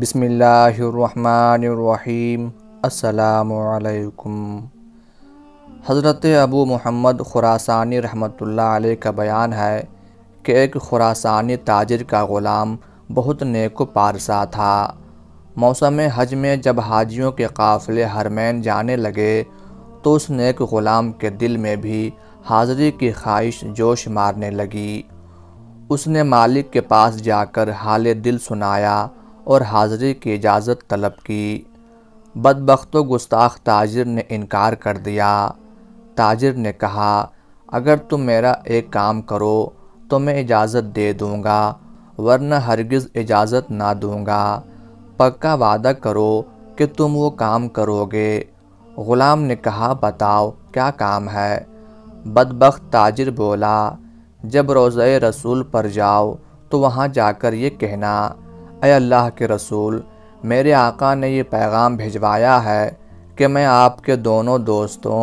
बिसमीम् असलकुम हज़रत अबू मोहम्मद खुरासानी रहमतुल्लाह अलैह का बयान है कि एक खुरासानी ताजर का ग़ुलाम बहुत नेक पारसा था मौसम हज में जब हाजियों के काफ़िले हरमैन जाने लगे तो उस नेक ग़ुलाम के दिल में भी हाज़री की ख्वाहिश जोश मारने लगी उसने मालिक के पास जाकर हाल दिल सुनाया और हाज़िरी की इजाज़त तलब की बदबख्त गुस्ताख ताजिर ने इनकार कर दिया ताजिर ने कहा अगर तुम मेरा एक काम करो तो मैं इजाज़त दे दूँगा वरना हरगिज़ इजाज़त ना दूँगा पक्का वादा करो कि तुम वो काम करोगे ग़ुलाम ने कहा बताओ क्या काम है बदबخت ताजिर बोला जब रोज़े रसूल पर जाओ तो वहाँ जाकर ये कहना अय अल्लाह के रसूल मेरे आका ने यह पैगाम भिजवाया है कि मैं आपके दोनों दोस्तों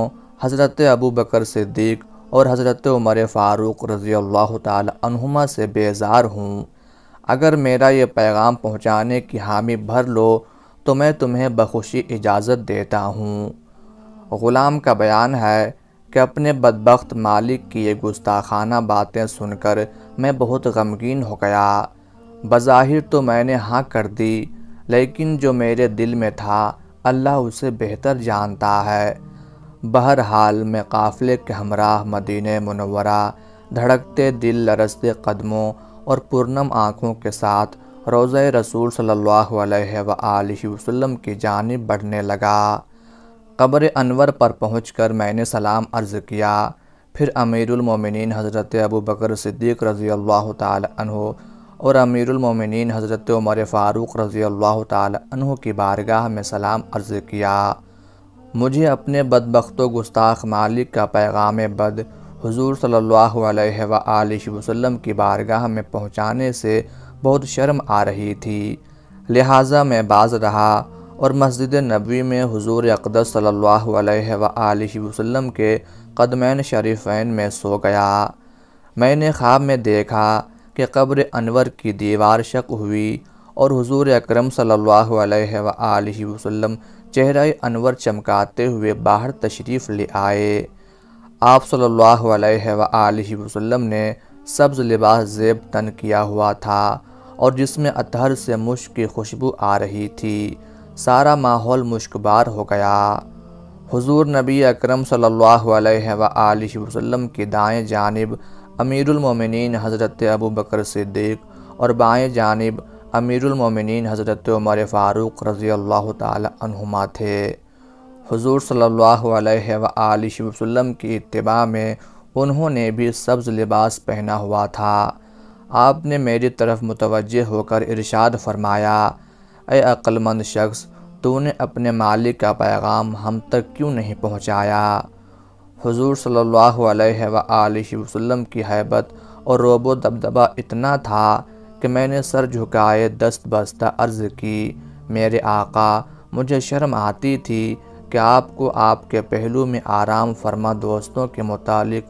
हज़रत अबू बकर सिद्दीक और हज़रत उमर फ़ारूक रज़ी अल्लाह तुमा से बेज़ार हूँ अगर मेरा ये पैगाम पहुँचाने की हामी भर लो तो मैं तुम्हें बखुशी इजाज़त देता हूँ ग़ुलाम का बयान है कि अपने बदबख्त मालिक की ये गुस्ताखाना बातें सुनकर मैं बहुत गमगीन हो गया बज़ाहिर तो मैंने हाँ कर दी लेकिन जो मेरे दिल में था अल्लाह उसे बेहतर जानता है बहरहाल मैं काफ़िले के हमराह मदीने मुनवरा धड़कते दिल लरसते कदमों और पुरनम आँखों के साथ रोज़ रसूल सल्लल्लाहु अलैहि वसल्लम की जानब बढ़ने लगा कब्र अनवर पर पहुंचकर मैंने सलाम अर्ज़ किया फिर अमीरमिन हज़रत अबू बकर सिद्दीक़ रज़ी अल्लाह तहों और अमीरमिन हज़रत उमर फ़ारूक रज़ी अल्लाह तह की बारगाह में सलाम अर्ज़ किया मुझे अपने बदबख्त गुस्ताख मालिक का पैगाम बद हुजूर सल्लल्लाहु अलैहि व वसल्लम की बारगाह में पहुँचाने से बहुत शर्म आ रही थी लिहाजा मैं बाज रहा और मस्जिद नबी में हुजूर अकदस सल्लल्लाहु अलैहि व वसल्लम के कदमैन शरीफ़ैन में सो गया मैंने ख्वाब में देखा कि कब्र अनवर की दीवार शक हुई और हुजूर अकरम सल्लल्लाहु अलैहि वसल्लम चेहरा अनवर चमकाते हुए बाहर तशरीफ़ ले आए आप सल्लल्लाहु अलैहि वसल्लम ने सब्ज़ लिबास जेब तन किया हुआ था और जिसमें अतहर से मुश्क की खुशबू आ रही थी सारा माहौल मुश्कबार हो गया हुजूर नबी अकरम सल्लल्लाहु अलैहि वसल्लम की दाएं जानब अमीरमिन हज़रत अबू बकर सिद्दीक और बाएँ जानब अमीरमिन हज़रत उमर फ़ारूक रज़ी अल्लाह तुमा थे हजूर सल्ला वसम की इतबा में उन्होंने भी सब्ज़ लिबास पहना हुआ था आपने मेरी तरफ मुतवजह होकर इरशाद फरमाया ए अक्लमंद शख्स तूने अपने मालिक का पैगाम हम तक क्यों नहीं पहुँचाया हुजूर सल्लल्लाहु अलैहि वसल्लम की हैबत और रोबो दबदबा इतना था कि मैंने सर झुकाए दस्त बस्ता अर्ज़ की मेरे आका मुझे शर्म आती थी कि आपको आपके पहलू में आराम फरमा दोस्तों के मुतालिक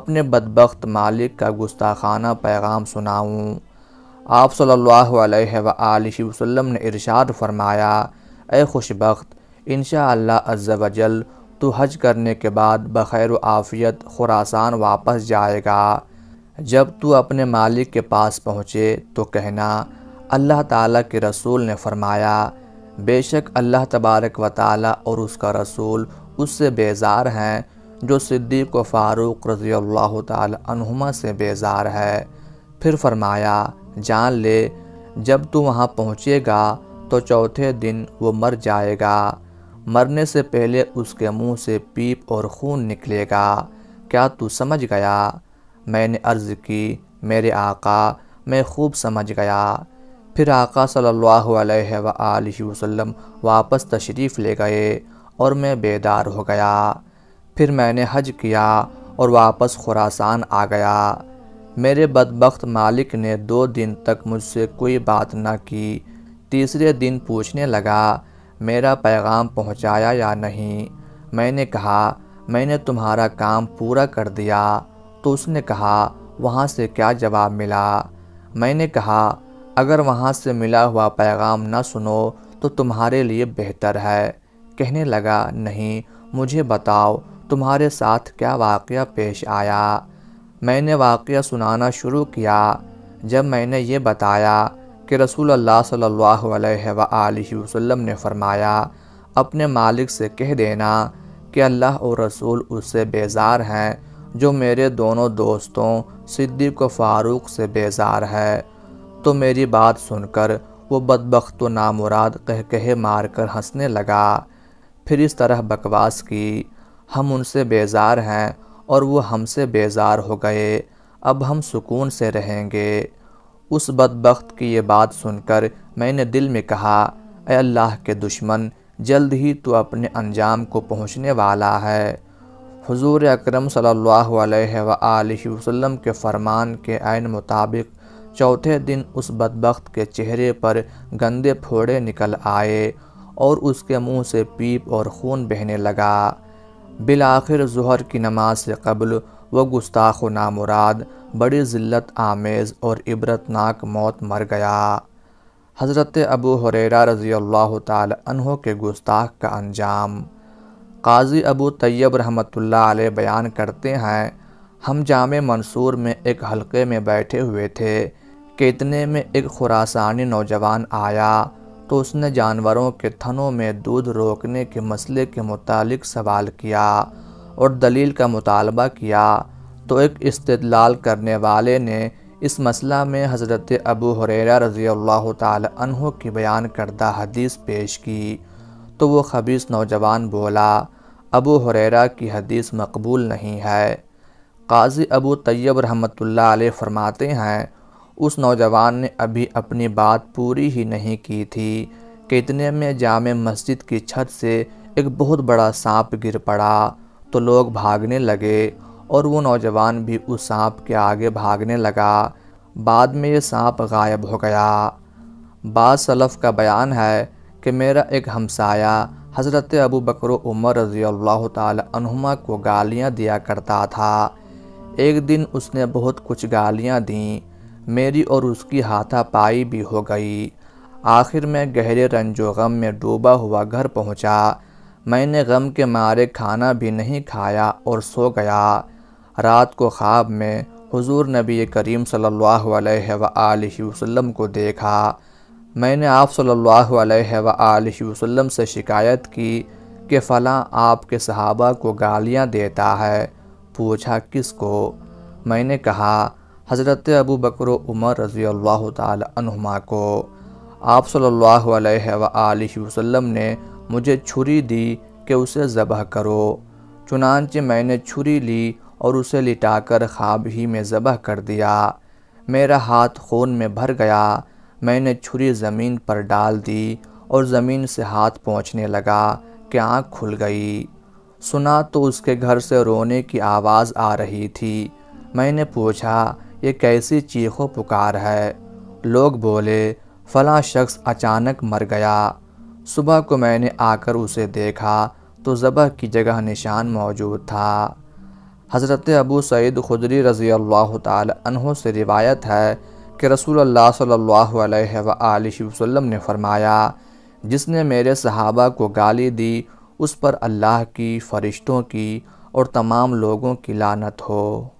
अपने बदबخت मालिक का गुस्ताखाना पैगाम सुनाऊँ आप सल्लल्लाहु अलैहि वसल्लम ने इरशाद फरमाया ए खुशबخت इन अल्लाह अज्जा वजल तो हज करने के बाद बखैर आफ़ियत खुरासान वापस जाएगा जब तू अपने मालिक के पास पहुँचे तो कहना अल्लाह ताला के रसूल ने फरमाया बेशक अल्लाह तबारक व ताली और उसका रसूल उससे बेज़ार हैं जो सिद्दीक व फ़ारूक रज़ी अल्लाह तुमा से बेज़ार है फिर फरमाया जान ले जब तू वहाँ पहुँचेगा तो चौथे दिन वो मर जाएगा मरने से पहले उसके मुंह से पीप और खून निकलेगा क्या तू समझ गया मैंने अर्ज़ की मेरे आका मैं खूब समझ गया फिर आका सल्लल्लाहु अलैहि वसल्लम वापस तशरीफ़ ले गए और मैं बेदार हो गया फिर मैंने हज किया और वापस खुरासान आ गया मेरे बदबخت मालिक ने दो दिन तक मुझसे कोई बात न की तीसरे दिन पूछने लगा मेरा पैगाम पहुंचाया या नहीं मैंने कहा मैंने तुम्हारा काम पूरा कर दिया तो उसने कहा वहाँ से क्या जवाब मिला मैंने कहा अगर वहाँ से मिला हुआ पैगाम ना सुनो तो तुम्हारे लिए बेहतर है कहने लगा नहीं मुझे बताओ तुम्हारे साथ क्या वाक़ पेश आया मैंने वाक़ सुनाना शुरू किया जब मैंने ये बताया कि रसूल अल्लाह सल्लल्लाहु अलैहि वसल्लम ने फरमाया अपने मालिक से कह देना कि अल्लाह और रसूल उससे बेजार हैं जो मेरे दोनों दोस्तों सिद्दीक फ़ारूक से बेजार है तो मेरी बात सुनकर वो बदबख्त तो नामुराद कह कहे मार कर हंसने लगा फिर इस तरह बकवास की हम उनसे बेजार हैं और वो हमसे बेजार हो गए अब हम सुकून से रहेंगे उस बदबख्त की ये बात सुनकर मैंने दिल में कहा अल्लाह के दुश्मन जल्द ही तो अपने अंजाम को पहुंचने वाला है हुजूर अकरम सल्लल्लाहु अलैहि वसल्लम के फरमान के आन मुताबिक चौथे दिन उस बदबख्त के चेहरे पर गंदे फोड़े निकल आए और उसके मुंह से पीप और खून बहने लगा बिल आखिर जहर की नमाज से कबल व गुस्ताख नामुराद बड़ी ज़िल्लत आमेज़ और इबरतनाक मौत मर गया हज़रत अबू हुररा रज़ी अल्लाह तहों के गुस्ताख का अंजाम काजी अबू तैयब रहमतुल्लाह अलैह बयान करते हैं हम जाम मंसूर में एक हलके में बैठे हुए थे कि इतने में एक खुरासानी नौजवान आया तो उसने जानवरों के थनों में दूध रोकने के मसले के मुतालिक सवाल किया और दलील का मुतालबा किया तो एक इस्तलाल करने वाले ने इस मसला में हज़रत अबू हुररा रज़ी अल्लाह की बयान करदा हदीस पेश की तो वो खबीस नौजवान बोला अबू हुररा की हदीस मकबूल नहीं है काजी अबू तैयब रहमतुल्लाह अलैह फरमाते हैं उस नौजवान ने अभी अपनी बात पूरी ही नहीं की थी कितने में जाम मस्जिद की छत से एक बहुत बड़ा सांप गिर पड़ा तो लोग भागने लगे और वो नौजवान भी उस सांप के आगे भागने लगा बाद में ये सांप गायब हो गया बाद सलफ़ का बयान है कि मेरा एक हमसाया हज़रत अबू बकर उमर रज़ी अल्लाह तुमा को गालियाँ दिया करता था एक दिन उसने बहुत कुछ गालियाँ दीं मेरी और उसकी हाथापाई भी हो गई आखिर में गहरे रंजो गम में डूबा हुआ घर पहुँचा मैंने गम के मारे खाना भी नहीं खाया और सो गया रात को ख्वाब में हुजूर नबी करीम सल्लल्लाहु अलैहि वसल्लम को देखा मैंने आप सल्लल्लाहु अलैहि वसल्लम से शिकायत की कि फ़लाँ आपके सहाबा को गालियाँ देता है पूछा किस को मैंने कहा हज़रत अबू बकर उमर रज़ी अल्लाह तुमा को आप सल्लल्लाहु अलैहि वसल्लम ने मुझे छुरी दी कि उसे ज़बह करो चुनानचे मैंने छुरी ली और उसे लिटाकर ख्वाब ही में ज़बह कर दिया मेरा हाथ खून में भर गया मैंने छुरी ज़मीन पर डाल दी और ज़मीन से हाथ पहुँचने लगा कि आँख खुल गई सुना तो उसके घर से रोने की आवाज़ आ रही थी मैंने पूछा ये कैसी चीखो पुकार है लोग बोले फ़ला शख्स अचानक मर गया सुबह को मैंने आकर उसे देखा तो ज़बह की जगह निशान मौजूद था हज़रत अबू सईद खुदरी रज़ी अल्लाह तहों से रिवायत है कि रसूल अल्लाह सल्लल्लाहु अलैहि वसल्लम ने फ़रमाया जिसने मेरे सहाबा को गाली दी उस पर अल्लाह की फ़रिश्तों की और तमाम लोगों की लानत हो